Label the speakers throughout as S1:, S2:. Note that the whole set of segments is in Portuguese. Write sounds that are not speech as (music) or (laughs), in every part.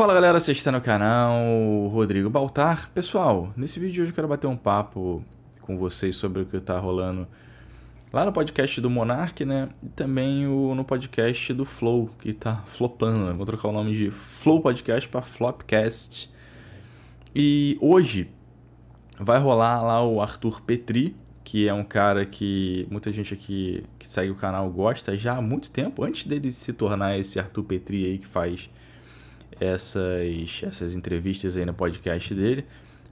S1: Fala galera, você está no canal Rodrigo Baltar. Pessoal, nesse vídeo de hoje eu quero bater um papo com vocês sobre o que está rolando lá no podcast do Monark, né? E também o, no podcast do Flow, que está (laughs) flopando. Né? Vou trocar o nome de Flow Podcast para Flopcast. E hoje vai rolar lá o Arthur Petri, que é um cara que muita gente aqui que segue o canal gosta já há muito tempo, antes dele se tornar esse Arthur Petri aí que faz essas, essas entrevistas aí no podcast dele,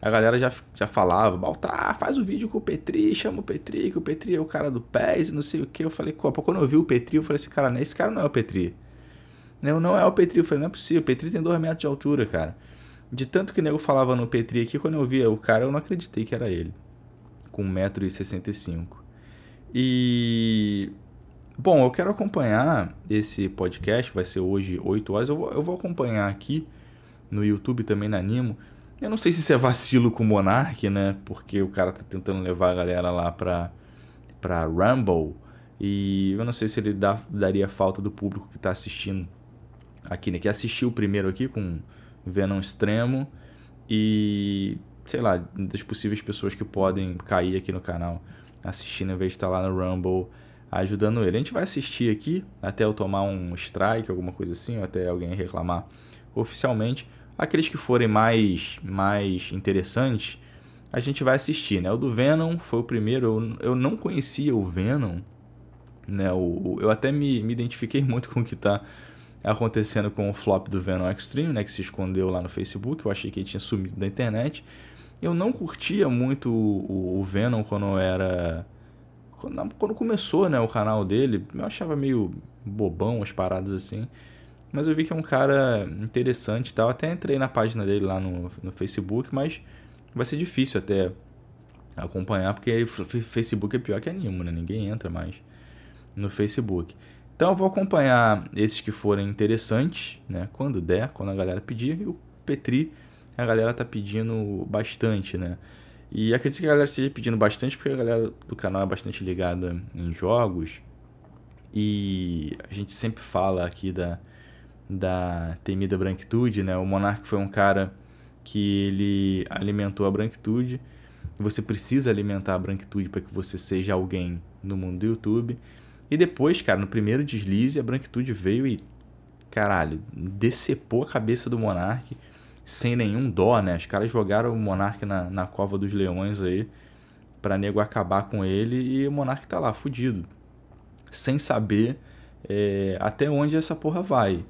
S1: a galera já, já falava, Baltar, tá, faz o um vídeo com o Petri, chama o Petri, que o Petri é o cara do PES, não sei o que. Eu falei, quando eu vi o Petri, eu falei assim, cara, é esse cara não é o Petri. Não, não é o Petri. Eu falei, não é possível, o Petri tem 2 metros de altura, cara. De tanto que o nego falava no Petri aqui, quando eu via o cara, eu não acreditei que era ele. Com 1,65m. E Bom, eu quero acompanhar esse podcast, vai ser hoje 8 horas. Eu vou, eu vou acompanhar aqui no YouTube também na Nimo. Eu não sei se isso é vacilo com o Monark, né? Porque o cara tá tentando levar a galera lá pra, pra Rumble. E eu não sei se ele dá, daria falta do público que tá assistindo aqui, né? Que assistiu o primeiro aqui com Venom Extremo. E, sei lá, das possíveis pessoas que podem cair aqui no canal assistindo em vez de estar tá lá no Rumble ajudando ele. A gente vai assistir aqui até eu tomar um strike, alguma coisa assim, ou até alguém reclamar oficialmente. Aqueles que forem mais, mais interessantes, a gente vai assistir, né? O do Venom foi o primeiro, eu, eu não conhecia o Venom, né? O, eu até me, me identifiquei muito com o que está acontecendo com o flop do Venom Extreme, né? Que se escondeu lá no Facebook, eu achei que ele tinha sumido da internet. Eu não curtia muito o, o Venom quando eu era quando, quando começou né, o canal dele, eu achava meio bobão as paradas assim. Mas eu vi que é um cara interessante e tal. Até entrei na página dele lá no, no Facebook, mas vai ser difícil até acompanhar, porque Facebook é pior que animo, né? Ninguém entra mais no Facebook. Então eu vou acompanhar esses que forem interessantes, né? Quando der, quando a galera pedir. E o Petri, a galera tá pedindo bastante, né? E acredito que a galera esteja pedindo bastante, porque a galera do canal é bastante ligada em jogos. E a gente sempre fala aqui da, da temida branquitude, né? O Monark foi um cara que ele alimentou a branquitude. Você precisa alimentar a branquitude para que você seja alguém no mundo do YouTube. E depois, cara, no primeiro deslize, a branquitude veio e, caralho, decepou a cabeça do Monark sem nenhum dó, né? Os caras jogaram o Monark na, na cova dos leões aí para nego acabar com ele e o Monark tá lá, fudido. Sem saber é, até onde essa porra vai,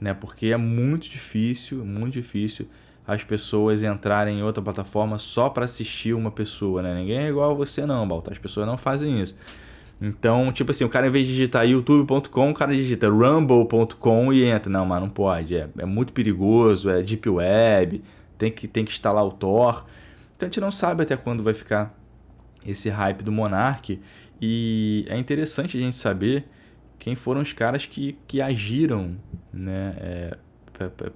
S1: né? Porque é muito difícil, muito difícil as pessoas entrarem em outra plataforma só para assistir uma pessoa, né? Ninguém é igual a você não, Balta. As pessoas não fazem isso. Então, tipo assim, o cara em vez de digitar youtube.com, o cara digita rumble.com e entra. Não, mas não pode. É, é, muito perigoso, é deep web, tem que, tem que instalar o Tor. Então a gente não sabe até quando vai ficar esse hype do Monark. E é interessante a gente saber quem foram os caras que, que agiram né, é,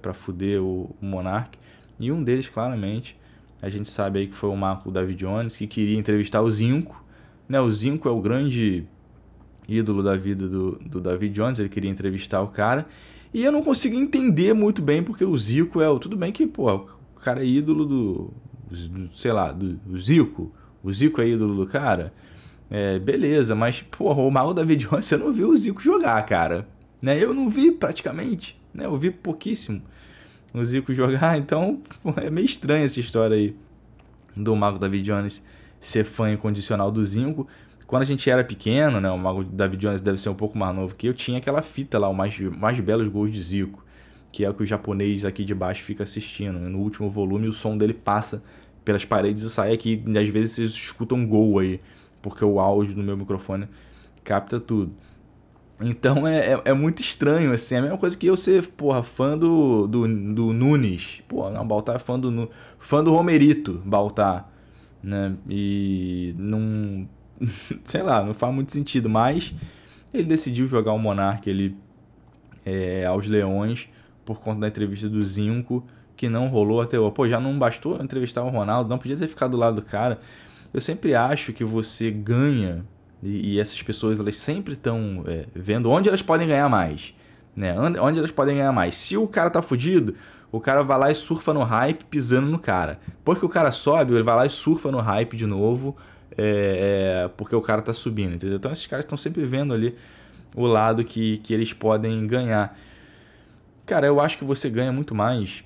S1: para fuder o, o Monark. E um deles, claramente, a gente sabe aí que foi o Marco David Jones, que queria entrevistar o Zinco né, o Zinco é o grande ídolo da vida do, do David Jones, ele queria entrevistar o cara. E eu não consigo entender muito bem porque o Zico é o. Tudo bem que, pô, o cara é ídolo do. do sei lá, do, do, Zico. O Zico é ídolo do cara. É, beleza, mas, pô o mal David Jones, você não viu o Zico jogar, cara. Né? Eu não vi praticamente. Né? Eu vi pouquíssimo o Zico jogar, (laughs) então pô, é meio estranha essa história aí do mago David Jones ser fã incondicional do Zingo. Quando a gente era pequeno, né, o Mago David Jones deve ser um pouco mais novo que eu, tinha aquela fita lá, o mais, mais belos gols de Zico, que é o que o japonês aqui de baixo fica assistindo. No último volume, o som dele passa pelas paredes e sai aqui. E às vezes vocês escutam um gol aí, porque o áudio do meu microfone capta tudo. Então é, é, é, muito estranho, assim. É a mesma coisa que eu ser, porra, fã do, do, do Nunes. Porra, não, Baltar é fã do, fã do Romerito, Baltar né? E não. (laughs) sei lá, não faz muito sentido, mas ele decidiu jogar o monarca ele, é, aos Leões por conta da entrevista do Zinco, que não rolou até o Pô, já não bastou entrevistar o Ronaldo, não podia ter ficado do lado do cara. Eu sempre acho que você ganha, e, e essas pessoas elas sempre estão é, vendo onde elas podem ganhar mais. Né? Onde elas podem ganhar mais. Se o cara tá fudido, o cara vai lá e surfa no hype pisando no cara. Porque o cara sobe, ele vai lá e surfa no hype de novo, é, é, porque o cara tá subindo, entendeu? Então esses caras estão sempre vendo ali o lado que, que eles podem ganhar. Cara, eu acho que você ganha muito mais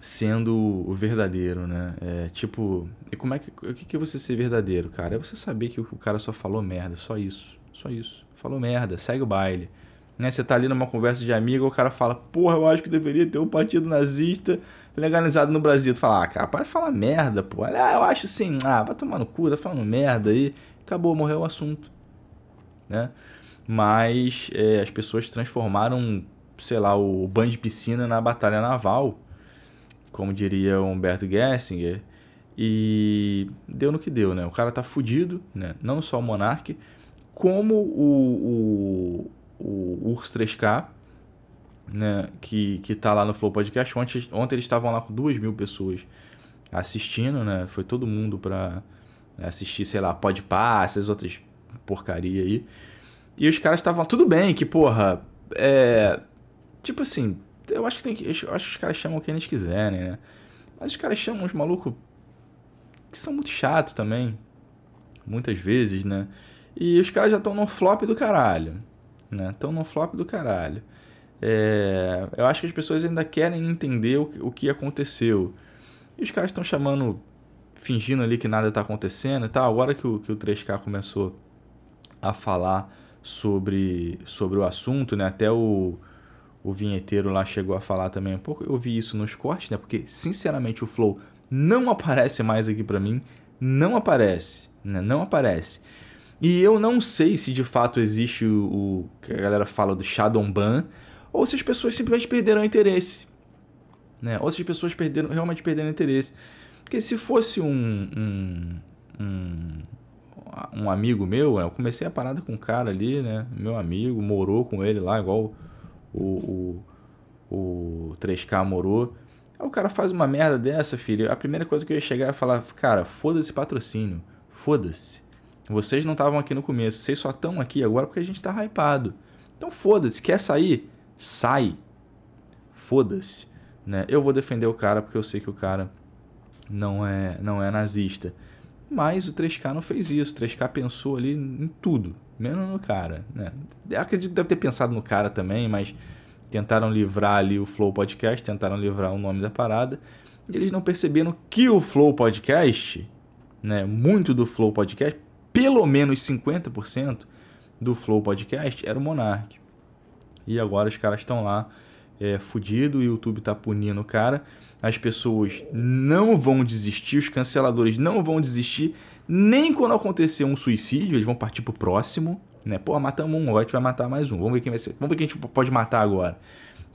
S1: sendo o verdadeiro, né? É, tipo, e como é que o que é você ser verdadeiro, cara? É você saber que o cara só falou merda, só isso, só isso. Falou merda, segue o baile. Né? Você tá ali numa conversa de amigo, o cara fala, porra, eu acho que deveria ter um partido nazista legalizado no Brasil. Tu fala, ah, cara, para falar merda, pô. Ah, eu acho assim, ah, vai tomar no cu, tá falando merda aí. Acabou, morreu o assunto. Né? Mas é, as pessoas transformaram, sei lá, o banho de piscina na batalha naval, como diria Humberto Gessinger. E deu no que deu, né? O cara tá fudido, né? Não só o monarca como o, o o Urs 3K, né, que, que tá lá no Flow Podcast. Ontem, ontem eles estavam lá com duas mil pessoas assistindo, né? Foi todo mundo para né, assistir, sei lá, Pode Pass, essas outras porcaria aí. E os caras estavam, tudo bem, que porra, é. Tipo assim, eu acho que tem que. Eu acho que os caras chamam quem eles quiserem, né? Mas os caras chamam os malucos que são muito chato também. Muitas vezes, né? E os caras já estão no flop do caralho né? Estão no flop do caralho. É, eu acho que as pessoas ainda querem entender o, o que aconteceu. E os caras estão chamando, fingindo ali que nada está acontecendo e tal. Agora que o, que o 3K começou a falar sobre, sobre o assunto, né? Até o, o vinheteiro lá chegou a falar também um pouco. Eu vi isso nos cortes, né? Porque, sinceramente, o Flow não aparece mais aqui para mim. Não aparece, né? Não aparece. E eu não sei se de fato existe o, o que a galera fala do Shadow Ban, ou se as pessoas simplesmente perderam interesse. Né? Ou se as pessoas perderam, realmente perderam interesse. Porque se fosse um, um, um, um amigo meu, eu comecei a parada com um cara ali, né? Meu amigo, morou com ele lá, igual o, o, o 3K morou. Aí o cara faz uma merda dessa, filho. A primeira coisa que eu ia chegar é falar, cara, foda-se patrocínio. Foda-se. Vocês não estavam aqui no começo, vocês só estão aqui agora porque a gente está hypado. Então foda-se, quer sair? Sai. Foda-se. Né? Eu vou defender o cara porque eu sei que o cara não é, não é nazista. Mas o 3K não fez isso. O 3K pensou ali em tudo, menos no cara. Né? Acredito que deve ter pensado no cara também, mas tentaram livrar ali o Flow Podcast, tentaram livrar o nome da parada. E eles não perceberam que o Flow Podcast, né, muito do Flow Podcast, pelo menos 50% do Flow Podcast era o Monark. E agora os caras estão lá é, fudido, o YouTube tá punindo o cara. As pessoas não vão desistir, os canceladores não vão desistir, nem quando acontecer um suicídio, eles vão partir pro próximo, né? Pô, matamos um, agora a gente vai matar mais um. Vamos ver quem vai ser. Vamos ver quem a gente pode matar agora.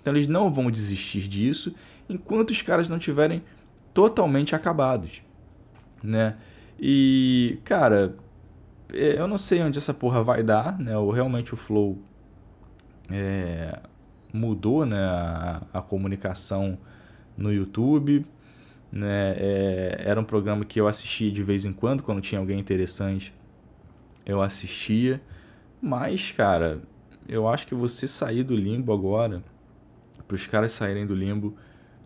S1: Então eles não vão desistir disso enquanto os caras não tiverem totalmente acabados, né? E, cara, é, eu não sei onde essa porra vai dar, né? Ou realmente o Flow é, mudou né, a, a, comunicação no YouTube. Né? É, era um programa que eu assistia de vez em quando, quando tinha alguém interessante, eu assistia. Mas, cara, eu acho que você sair do limbo agora, para os caras saírem do limbo,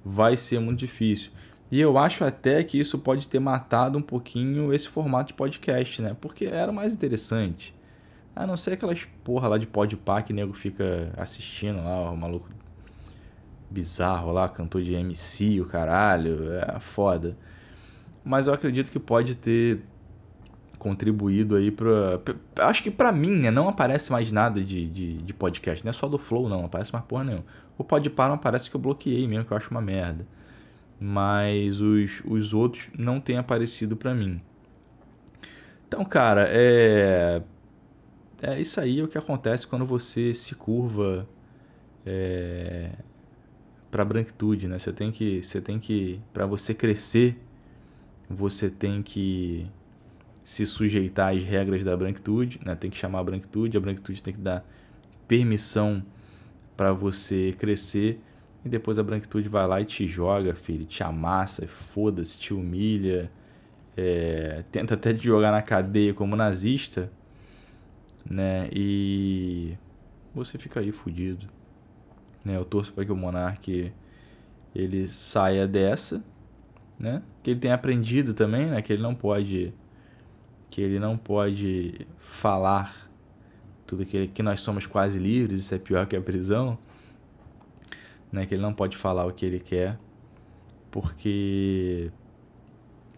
S1: vai ser muito difícil. E eu acho até que isso pode ter matado um pouquinho esse formato de podcast, né? Porque era mais interessante. A não ser aquelas porra lá de podpar que nego fica assistindo lá, o maluco bizarro lá, cantor de MC, o caralho, é foda. Mas eu acredito que pode ter contribuído aí pra... Acho que pra mim, né? Não aparece mais nada de, de, de podcast, não é só do Flow, não, não aparece mais porra nenhuma. O podpar não aparece que eu bloqueei mesmo, que eu acho uma merda mas os, os outros não têm aparecido para mim. Então, cara, é. É isso aí é o que acontece quando você se curva é, para branquitude, né? Você tem que, você tem que, para você crescer, você tem que se sujeitar às regras da branquitude, né? Tem que chamar a branquitude, a branquitude tem que dar permissão para você crescer e depois a branquitude vai lá e te joga, filho, te amassa, foda-se, te humilha, é, tenta até te jogar na cadeia como nazista, né? E você fica aí fudido. Né? Eu torço para que o monarque ele saia dessa, né? Que ele tem aprendido também, né? Que ele não pode que ele não pode falar tudo que, que nós somos quase livres, isso é pior que a prisão né? Que ele não pode falar o que ele quer, porque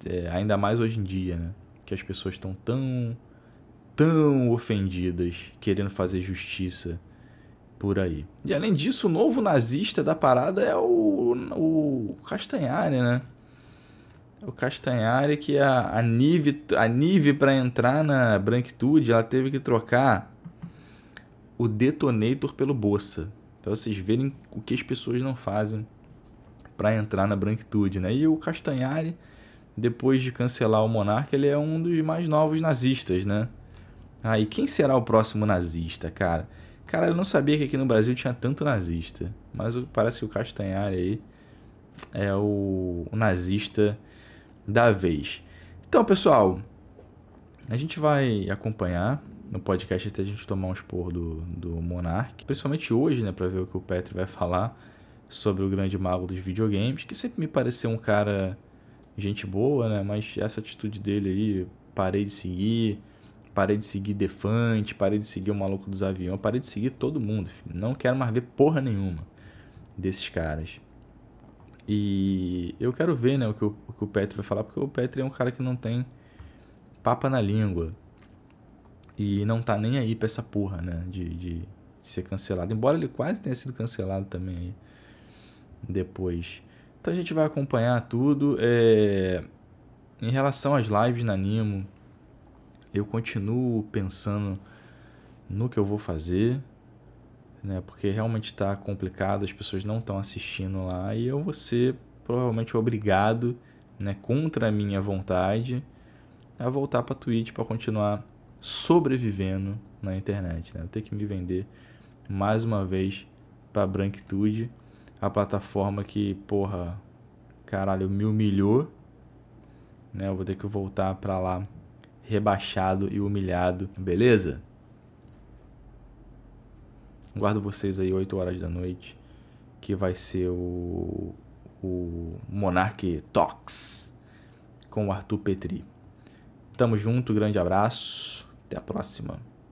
S1: é, ainda mais hoje em dia, né? Que as pessoas estão tão, tão ofendidas, querendo fazer justiça por aí. E além disso, o novo nazista da parada é o, o Castanhari, né? O Castanhari que é a, a Nive, a Nive para entrar na branquitude, ela teve que trocar o detonator pelo Bossa. Para vocês verem o que as pessoas não fazem para entrar na branquitude, né? E o Castanhari, depois de cancelar o monarca, ele é um dos mais novos nazistas, né? Ah, quem será o próximo nazista, cara? Cara, eu não sabia que aqui no Brasil tinha tanto nazista, mas parece que o Castanhari aí é o, o nazista da vez. Então, pessoal, a gente vai acompanhar no podcast até a gente tomar um porros do, do Monark, principalmente hoje, né, para ver o que o Petri vai falar sobre o grande mago dos videogames, que sempre me pareceu um cara gente boa, né, mas essa atitude dele aí, parei de seguir, parei de seguir Defante, parei de seguir o maluco dos aviões, parei de seguir todo mundo, filho. não quero mais ver porra nenhuma desses caras. E eu quero ver, né, o que o, o, que o Petri vai falar, porque o Petri é um cara que não tem papa na língua. E não tá nem aí pra essa porra, né? De, de ser cancelado. Embora ele quase tenha sido cancelado também aí. Depois. Então a gente vai acompanhar tudo. É... Em relação às lives na Nimo, eu continuo pensando no que eu vou fazer. Né? Porque realmente tá complicado, as pessoas não estão assistindo lá. E eu vou ser provavelmente obrigado, né? Contra a minha vontade, a voltar pra Twitch para continuar sobrevivendo na internet. Né? Vou ter que me vender mais uma vez para branquitude, a plataforma que, porra, caralho, me humilhou. Né? Eu vou ter que voltar para lá rebaixado e humilhado, beleza? Guardo vocês aí 8 horas da noite, que vai ser o, o Monark Talks com o Arthur Petri. Tamo junto, grande abraço. Até a próxima.